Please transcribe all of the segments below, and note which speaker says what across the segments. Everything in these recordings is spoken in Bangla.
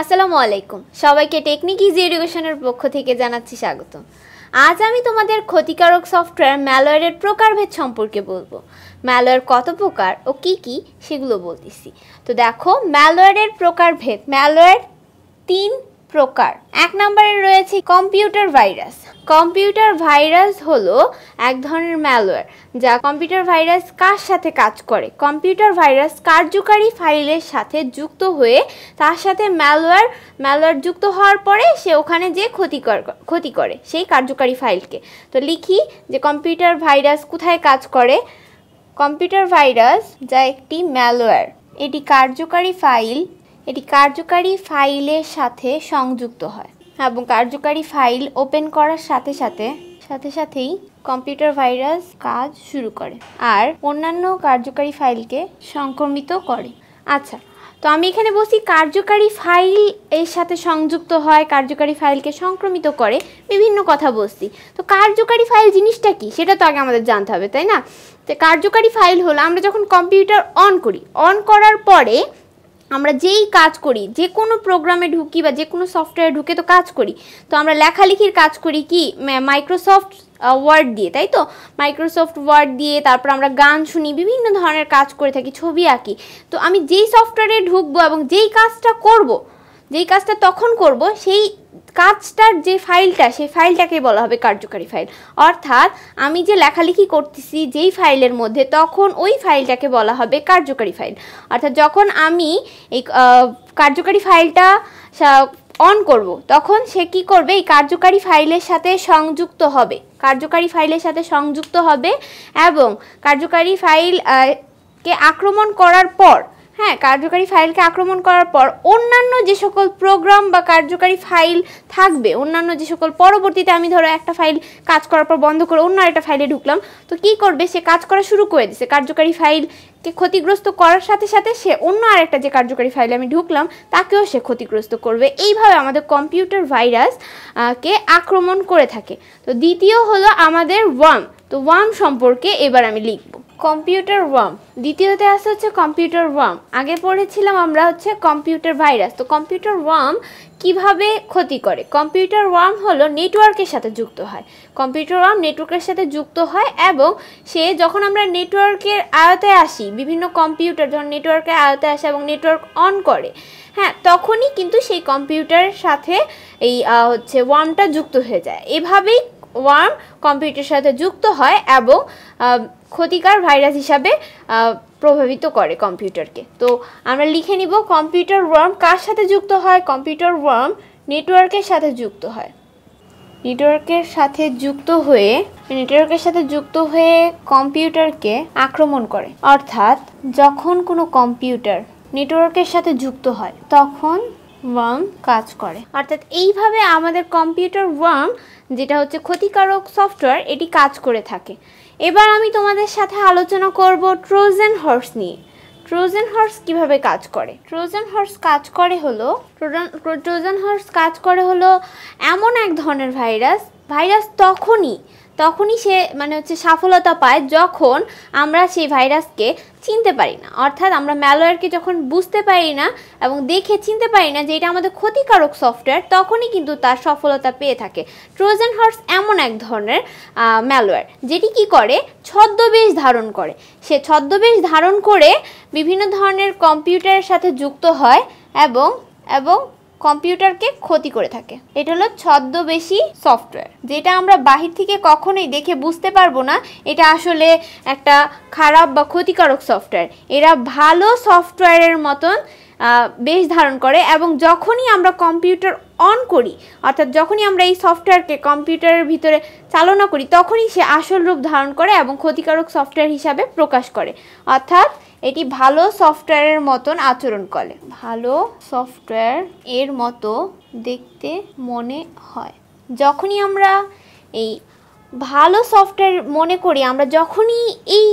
Speaker 1: আসসালামু আলাইকুম সবাইকে টেকনিক ইজি এডুকেশনের পক্ষ থেকে জানাচ্ছি স্বাগত আজ আমি তোমাদের ক্ষতিকারক সফটওয়্যার ম্যালওয়্যারের প্রকারভেদ সম্পর্কে বলবো ম্যালওয়্যার কত প্রকার ও কি কি সেগুলো বলতেছি তো দেখো ম্যালওয়্যারের প্রকারভেদ ম্যালওয়্যার তিন প্রকার এক নম্বরে রয়েছে কম্পিউটার ভাইরাস কম্পিউটার ভাইরাস হলো এক ধরনের ম্যালওয়্যার যা কম্পিউটার ভাইরাস কার সাথে কাজ করে কম্পিউটার ভাইরাস কার্যকারী ফাইলের সাথে যুক্ত হয়ে তার সাথে ম্যালওয়্যার ম্যালওয়্যার যুক্ত হওয়ার পরে সে ওখানে যে ক্ষতিকর ক্ষতি করে সেই কার্যকারী ফাইলকে তো লিখি যে কম্পিউটার ভাইরাস কোথায় কাজ করে কম্পিউটার ভাইরাস যা একটি ম্যালওয়্যার এটি কার্যকারী ফাইল এটি কার্যকারী ফাইলের সাথে সংযুক্ত হয় এবং কার্যকারী ফাইল ওপেন করার সাথে সাথে সাথে সাথেই কম্পিউটার ভাইরাস কাজ শুরু করে আর অন্যান্য কার্যকারী ফাইলকে সংক্রমিত করে আচ্ছা তো আমি এখানে বলছি কার্যকারী ফাইল এর সাথে সংযুক্ত হয় কার্যকারী ফাইলকে সংক্রমিত করে বিভিন্ন কথা বলছি তো কার্যকারী ফাইল জিনিসটা কি সেটা তো আগে আমাদের জানতে হবে তাই না তো কার্যকারী ফাইল হলো আমরা যখন কম্পিউটার অন করি অন করার পরে আমরা যেই কাজ করি যে কোনো প্রোগ্রামে ঢুকি বা যে কোনো সফটওয়্যারে ঢুকে তো কাজ করি তো আমরা লেখালেখির কাজ করি কি মাইক্রোসফট ওয়ার্ড দিয়ে তাই তো মাইক্রোসফট ওয়ার্ড দিয়ে তারপর আমরা গান শুনি বিভিন্ন ধরনের কাজ করে থাকি ছবি আঁকি তো আমি যেই সফটওয়্যারে ঢুকবো এবং যেই কাজটা করব যেই কাজটা তখন করব সেই কাজটার যে ফাইলটা সেই ফাইলটাকে বলা হবে কার্যকারী ফাইল অর্থাৎ আমি যে লেখালেখি করতেছি যেই ফাইলের মধ্যে তখন ওই ফাইলটাকে বলা হবে কার্যকারী ফাইল অর্থাৎ যখন আমি এই কার্যকারী ফাইলটা অন করব তখন সে কি করবে এই কার্যকারী ফাইলের সাথে সংযুক্ত হবে কার্যকারী ফাইলের সাথে সংযুক্ত হবে এবং কার্যকারী ফাইল কে আক্রমণ করার পর হ্যাঁ কার্যকারী ফাইলকে আক্রমণ করার পর অন্যান্য যে সকল প্রোগ্রাম বা কার্যকারী ফাইল থাকবে অন্যান্য যে সকল পরবর্তীতে আমি ধরো একটা ফাইল কাজ করার পর বন্ধ করে অন্য একটা ফাইলে ঢুকলাম তো কি করবে সে কাজ করা শুরু করে দিছে কার্যকারী ফাইলকে ক্ষতিগ্রস্ত করার সাথে সাথে সে অন্য আরেকটা যে কার্যকারী ফাইলে আমি ঢুকলাম তাকেও সে ক্ষতিগ্রস্ত করবে এইভাবে আমাদের কম্পিউটার ভাইরাস কে আক্রমণ করে থাকে তো দ্বিতীয় হলো আমাদের ওয়ার্ম তো ওয়ার্ম সম্পর্কে এবার আমি লিখব কম্পিউটার ওয়ার্ম দ্বিতীয়তে আসে হচ্ছে কম্পিউটার ওয়ার্ম আগে পড়েছিলাম আমরা হচ্ছে কম্পিউটার ভাইরাস তো কম্পিউটার ওয়ার্ম কিভাবে ক্ষতি করে কম্পিউটার ওয়ার্ম হলো নেটওয়ার্কের সাথে যুক্ত হয় কম্পিউটার ওয়ার্ম নেটওয়ার্কের সাথে যুক্ত হয় এবং সে যখন আমরা নেটওয়ার্কের আয়তে আসি বিভিন্ন কম্পিউটার যখন নেটওয়ার্কের আয়তে আসে এবং নেটওয়ার্ক অন করে হ্যাঁ তখনই কিন্তু সেই কম্পিউটারের সাথে এই হচ্ছে ওয়ার্মটা যুক্ত হয়ে যায় এভাবেই ওয়ার্ম কম্পিউটারের সাথে যুক্ত হয় এবং ক্ষতিকার ভাইরাস হিসাবে প্রভাবিত করে কম্পিউটারকে তো আমরা লিখে নিব কম্পিউটার ওয়ার্ম কার সাথে যুক্ত হয় কম্পিউটার ওয়ার্ম নেটওয়ার্কের সাথে যুক্ত হয় নেটওয়ার্কের সাথে যুক্ত হয়ে নেটওয়ার্কের সাথে যুক্ত হয়ে কম্পিউটারকে আক্রমণ করে অর্থাৎ যখন কোনো কম্পিউটার নেটওয়ার্কের সাথে যুক্ত হয় তখন ওয়ার্ম কাজ করে অর্থাৎ এইভাবে আমাদের কম্পিউটার ওয়ার্ম যেটা হচ্ছে ক্ষতিকারক সফটওয়্যার এটি কাজ করে থাকে এবার আমি তোমাদের সাথে আলোচনা করব ট্রোজেন হর্স নিয়ে ট্রোজেন হর্স কিভাবে কাজ করে ট্রোজেন হর্স কাজ করে হলো ট্রোজেন হর্স কাজ করে হলো এমন এক ধরনের ভাইরাস ভাইরাস তখনই তখনই সে মানে হচ্ছে সাফলতা পায় যখন আমরা সেই ভাইরাসকে চিনতে পারি না অর্থাৎ আমরা ম্যালওয়্যারকে যখন বুঝতে পারি না এবং দেখে চিনতে পারি না যে এটা আমাদের ক্ষতিকারক সফটওয়্যার তখনই কিন্তু তার সফলতা পেয়ে থাকে ট্রোজেন হর্স এমন এক ধরনের ম্যালওয়্যার যেটি কি করে ছদ্মবেশ ধারণ করে সে ছদ্মবেশ ধারণ করে বিভিন্ন ধরনের কম্পিউটারের সাথে যুক্ত হয় এবং এবং কম্পিউটারকে ক্ষতি করে থাকে এটা হলো ছদ্মবেশী সফটওয়্যার যেটা আমরা বাহির থেকে কখনোই দেখে বুঝতে পারবো না এটা আসলে একটা খারাপ বা ক্ষতিকারক সফটওয়্যার এরা ভালো সফটওয়্যারের মতন বেশ ধারণ করে এবং যখনই আমরা কম্পিউটার অন করি অর্থাৎ যখনই আমরা এই সফটওয়্যারকে কম্পিউটারের ভিতরে চালনা করি তখনই সে আসল রূপ ধারণ করে এবং ক্ষতিকারক সফটওয়্যার হিসাবে প্রকাশ করে অর্থাৎ এটি ভালো সফটওয়্যারের মতন আচরণ করে ভালো সফটওয়্যার এর মতো দেখতে মনে হয় যখনই আমরা এই ভালো সফটওয়্যার মনে করি আমরা যখনই এই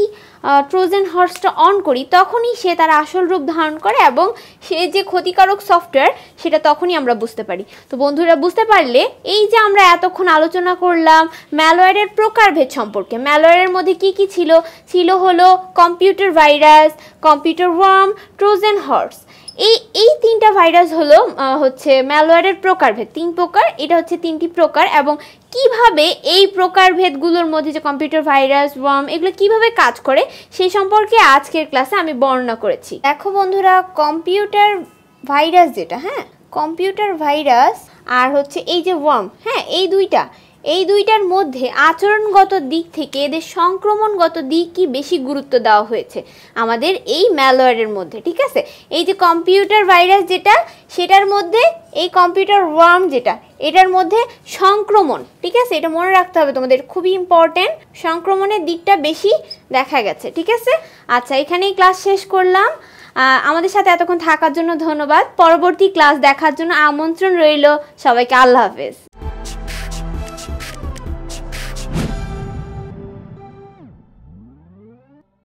Speaker 1: ট্রোজেন হর্সটা অন করি তখনই সে তার আসল রূপ ধারণ করে এবং সে যে ক্ষতিকারক সফটওয়্যার সেটা তখনই আমরা বুঝতে পারি তো বন্ধুরা বুঝতে পারলে এই যে আমরা এতক্ষণ আলোচনা করলাম ম্যালওয়্যারের প্রকারভেদ সম্পর্কে ম্যালওয়্যারের মধ্যে কি কি ছিল ছিল হলো computer virus computer worm Trojan horse এই এই তিনটা ভাইরাস হলো হচ্ছে ম্যালওয়ারের প্রকারভেদ তিন প্রকার এটা হচ্ছে তিনটি প্রকার এবং কিভাবে এই প্রকারভেদগুলোর মধ্যে যে কম্পিউটার ভাইরাস ওয়ার্ম এগুলো কিভাবে কাজ করে সেই সম্পর্কে আজকের ক্লাসে আমি বর্ণনা করেছি দেখো বন্ধুরা কম্পিউটার ভাইরাস যেটা হ্যাঁ কম্পিউটার ভাইরাস আর হচ্ছে এই যে ওয়ার্ম হ্যাঁ এই দুইটা এই দুইটার মধ্যে আচরণগত দিক থেকে এদের সংক্রমণগত দিকই বেশি গুরুত্ব দেওয়া হয়েছে আমাদের এই ম্যালোয়ারের মধ্যে ঠিক আছে এই যে কম্পিউটার ভাইরাস যেটা সেটার মধ্যে এই কম্পিউটার ওয়ার্ম যেটা এটার মধ্যে সংক্রমণ ঠিক আছে এটা মনে রাখতে হবে তোমাদের খুবই ইম্পর্ট্যান্ট সংক্রমণের দিকটা বেশি দেখা গেছে ঠিক আছে আচ্ছা এখানেই ক্লাস শেষ করলাম আমাদের সাথে এতক্ষণ থাকার জন্য ধন্যবাদ পরবর্তী ক্লাস দেখার জন্য আমন্ত্রণ রইল সবাইকে আল্লাহ হাফেজ